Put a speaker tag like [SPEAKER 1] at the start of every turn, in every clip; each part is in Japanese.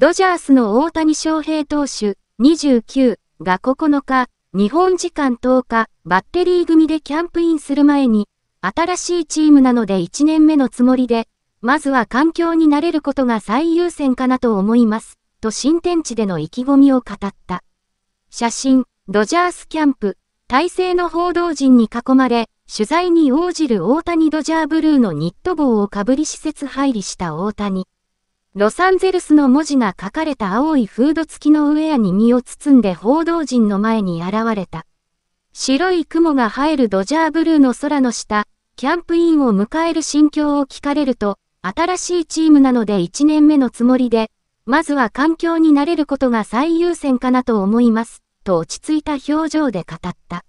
[SPEAKER 1] ドジャースの大谷翔平投手29が9日、日本時間10日、バッテリー組でキャンプインする前に、新しいチームなので1年目のつもりで、まずは環境に慣れることが最優先かなと思います、と新天地での意気込みを語った。写真、ドジャースキャンプ、体制の報道陣に囲まれ、取材に応じる大谷ドジャーブルーのニット帽をかぶり施設入りした大谷。ロサンゼルスの文字が書かれた青いフード付きのウェアに身を包んで報道陣の前に現れた。白い雲が映えるドジャーブルーの空の下、キャンプインを迎える心境を聞かれると、新しいチームなので1年目のつもりで、まずは環境に慣れることが最優先かなと思います、と落ち着いた表情で語った。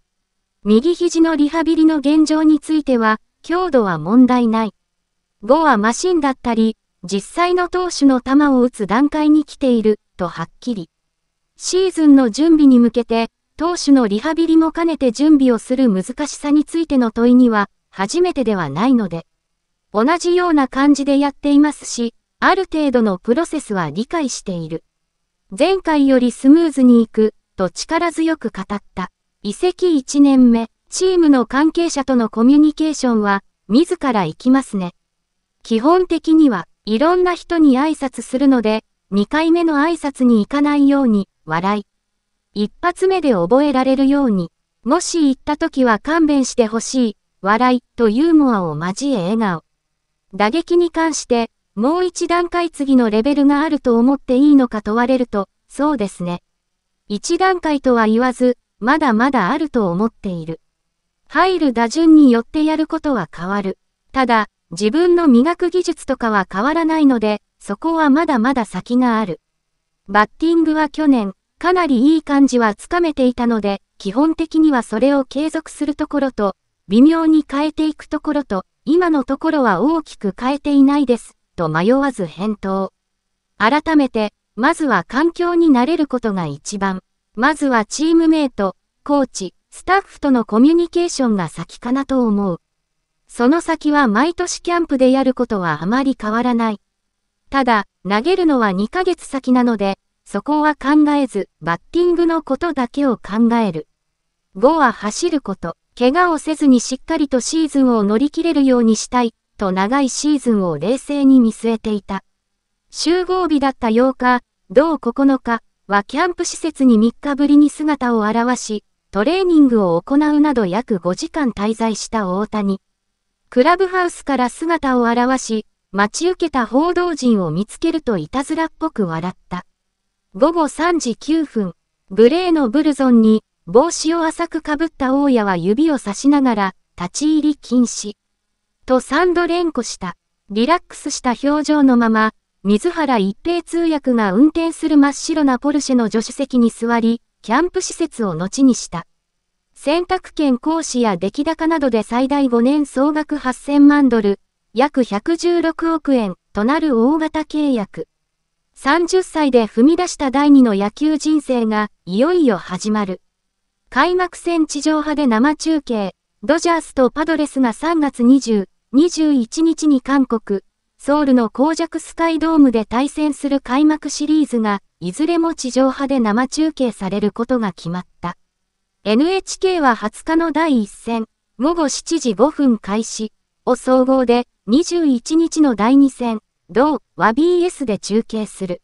[SPEAKER 1] 右肘のリハビリの現状については、強度は問題ない。5はマシンだったり、実際の投手の球を打つ段階に来ている、とはっきり。シーズンの準備に向けて、投手のリハビリも兼ねて準備をする難しさについての問いには、初めてではないので。同じような感じでやっていますし、ある程度のプロセスは理解している。前回よりスムーズにいく、と力強く語った。移籍1年目、チームの関係者とのコミュニケーションは、自ら行きますね。基本的には、いろんな人に挨拶するので、2回目の挨拶に行かないように、笑い。一発目で覚えられるように、もし行った時は勘弁してほしい、笑いとユーモアを交え笑顔。打撃に関して、もう一段階次のレベルがあると思っていいのか問われると、そうですね。一段階とは言わず、まだまだあると思っている。入る打順によってやることは変わる。ただ、自分の磨く技術とかは変わらないので、そこはまだまだ先がある。バッティングは去年、かなりいい感じはつかめていたので、基本的にはそれを継続するところと、微妙に変えていくところと、今のところは大きく変えていないです、と迷わず返答。改めて、まずは環境に慣れることが一番。まずはチームメイト、コーチ、スタッフとのコミュニケーションが先かなと思う。その先は毎年キャンプでやることはあまり変わらない。ただ、投げるのは2ヶ月先なので、そこは考えず、バッティングのことだけを考える。5は走ること、怪我をせずにしっかりとシーズンを乗り切れるようにしたい、と長いシーズンを冷静に見据えていた。集合日だった8日、同9日はキャンプ施設に3日ぶりに姿を現し、トレーニングを行うなど約5時間滞在した大谷。クラブハウスから姿を現し、待ち受けた報道陣を見つけるといたずらっぽく笑った。午後3時9分、グレーのブルゾンに帽子を浅くかぶった大家は指を差しながら、立ち入り禁止。と3度連呼した。リラックスした表情のまま、水原一平通訳が運転する真っ白なポルシェの助手席に座り、キャンプ施設を後にした。選択権行使や出来高などで最大5年総額8000万ドル、約116億円となる大型契約。30歳で踏み出した第2の野球人生がいよいよ始まる。開幕戦地上波で生中継、ドジャースとパドレスが3月20、21日に韓国、ソウルの公爵スカイドームで対戦する開幕シリーズが、いずれも地上波で生中継されることが決まった。NHK は20日の第1戦、午後7時5分開始、を総合で21日の第2戦、同は BS で中継する。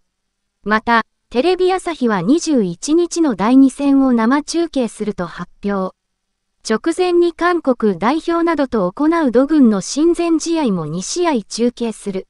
[SPEAKER 1] また、テレビ朝日は21日の第2戦を生中継すると発表。直前に韓国代表などと行う土軍の親善試合も2試合中継する。